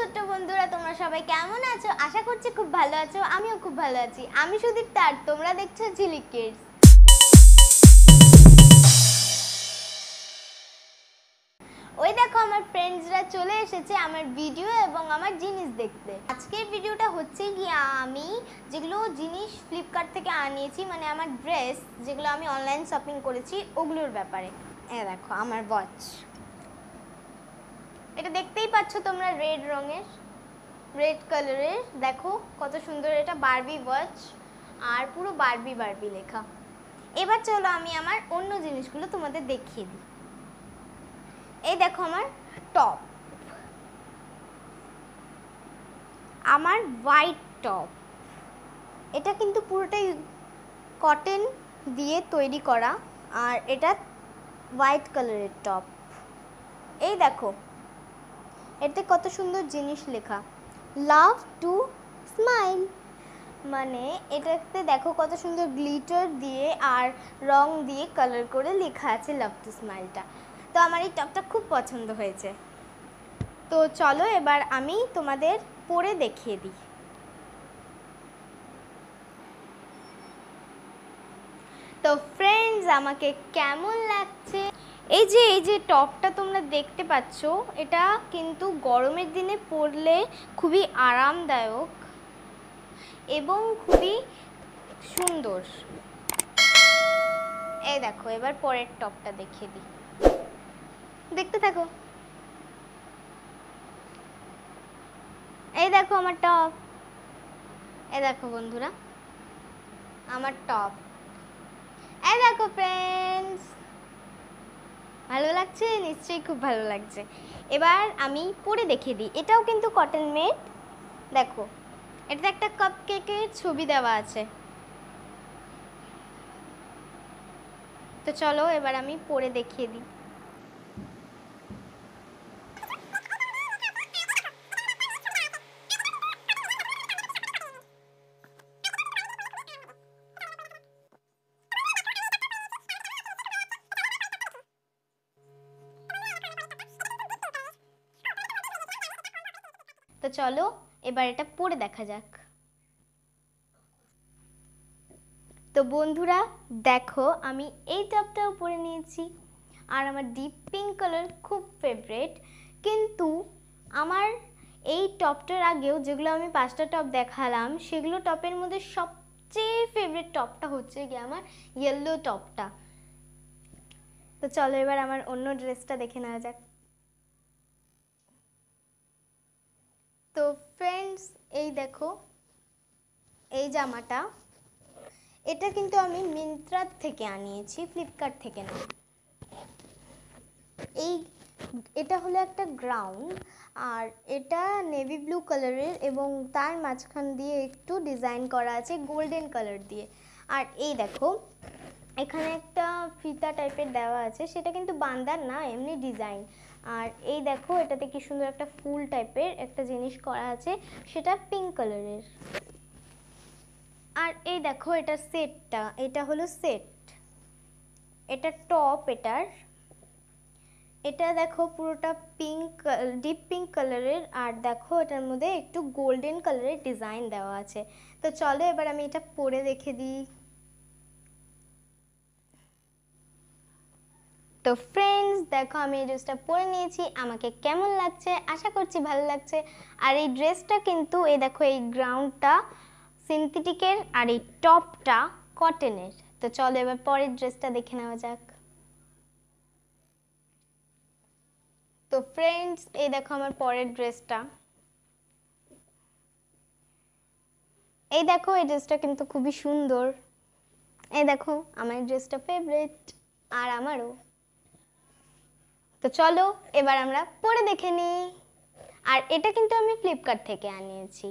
ছোট্ট বন্ধুরা তোমরা সবাই কেমন আছো আশা করছি খুব ভালো আছো আমিও খুব ভালো আছি আমি সুদীপ তার তোমরা দেখছো ঝিলিক কিডস ওই দেখো আমার ফ্রেন্ডসরা চলে এসেছে আমার ভিডিও এবং আমার জিনিস দেখতে আজকের ভিডিওটা হচ্ছে গিয়ে আমি যেগুলো জিনিস ফ্লিপকার্ট থেকে আনিয়েছি মানে আমার ড্রেস যেগুলো আমি অনলাইন শপিং করেছি ওগুলোর ব্যাপারে এ দেখো আমার ওয়াচ এটা দেখতেই পাচ্ছ তোমরা রেড রঙের রেড কালারের দেখো কত সুন্দর এটা বারবি ওয়াচ আর পুরো বারবি বারবি লেখা এবার চলো আমি আমার অন্য জিনিসগুলো তোমাদের দেখিয়ে দিই এই দেখো আমার টপ আমার হোয়াইট টপ এটা কিন্তু পুরোটাই কটন দিয়ে তৈরি করা আর এটা হোয়াইট কালারের টপ এই দেখো এতে কত সুন্দর জিনিস লেখা লাভ টু স্মাইল মানে এটাতে দেখো কত সুন্দর গ্লিটার দিয়ে আর রং দিয়ে কালার করে লেখা আছে লাভ টু স্মাইলটা তো আমার এই টপটা খুব পছন্দ হয়েছে তো চলো এবার আমি তোমাদের পরে দেখিয়ে দিই আমাকে কেমন লাগছে এই যে এই যে টপটা তোমরা দেখতে পাচ্ছ এটা কিন্তু গরমের দিনে পরলে খুবই আরামদায়ক এবং খুবই সুন্দর এই দেখো এবার পরের টপটা দেখিয়ে দিই দেখতে থাকো এই দেখো আমার টপ এ দেখো বন্ধুরা আমার টপ এই হ্যাঁ, দেখো ফ্রেন্ডস ভালো লাগছে নিশ্চয়ই খুব ভালো লাগছে এবার আমি পরে দেখিয়ে দিই এটাও কিন্তু কটন মেড দেখো এটাতে একটা কাপ কেকের ছবি দেওয়া আছে তো চলো এবার আমি পরে দেখিয়ে দিই তো চলো এবার এটা পড়ে দেখা যাক তো বন্ধুরা দেখো আমি এই টপটাও পরে নিয়েছি আর আমার ডিপ পিঙ্ক কালার খুব ফেভারেট কিন্তু আমার এই টপটার আগেও যেগুলো আমি পাঁচটা টপ দেখালাম সেগুলো টপের মধ্যে সবচেয়ে ফেভারিট টপটা হচ্ছে গিয়ে আমার ইয়েলো টপটা তো চলো এবার আমার অন্য ড্রেসটা দেখে নেওয়া যাক তো ফ্রেন্ডস এই দেখো এই জামাটা এটা কিন্তু আমি মিন্ত্রার থেকে আনিয়েছি ফ্লিপকার্ট থেকে না এই এটা হলো একটা গ্রাউন্ড আর এটা নেভি ব্লু কালারের এবং তার মাঝখান দিয়ে একটু ডিজাইন করা আছে গোল্ডেন কালার দিয়ে আর এই দেখো এখানে একটা ফিতা টাইপের দেওয়া আছে সেটা কিন্তু বান্দার না এমনি ডিজাইন আর এই দেখো এটাতে কি সুন্দর একটা ফুল টাইপের একটা জিনিস করা আছে সেটা পিঙ্ক কালারের আর এই দেখো এটা সেটটা এটা হলো সেট এটা টপ এটার এটা দেখো পুরোটা পিঙ্ক ডিপ পিঙ্ক কালারের আর দেখো এটার মধ্যে একটু গোল্ডেন কালারের ডিজাইন দেওয়া আছে তো চলো এবার আমি এটা পরে দেখে দিই তো ফ্রেন্ডস দেখো আমি এই ড্রেসটা পরে নিয়েছি আমাকে কেমন লাগছে আশা করছি ভালো লাগছে আর এই ড্রেসটা কিন্তু এই দেখো এই গ্রাউন্ডটা সিনথেটিকের আর এই টপটা কটনের তো চলো এবার পরের ড্রেসটা দেখে নেওয়া যাক তো ফ্রেন্ডস এই দেখো আমার পরের ড্রেসটা এই দেখো এই ড্রেসটা কিন্তু খুবই সুন্দর এই দেখো আমার ড্রেসটা ফেভারিট আর আমারও তো চলো এবার আমরা পরে দেখে নিই আর এটা কিন্তু আমি ফ্লিপকার্ট থেকে আনিয়েছি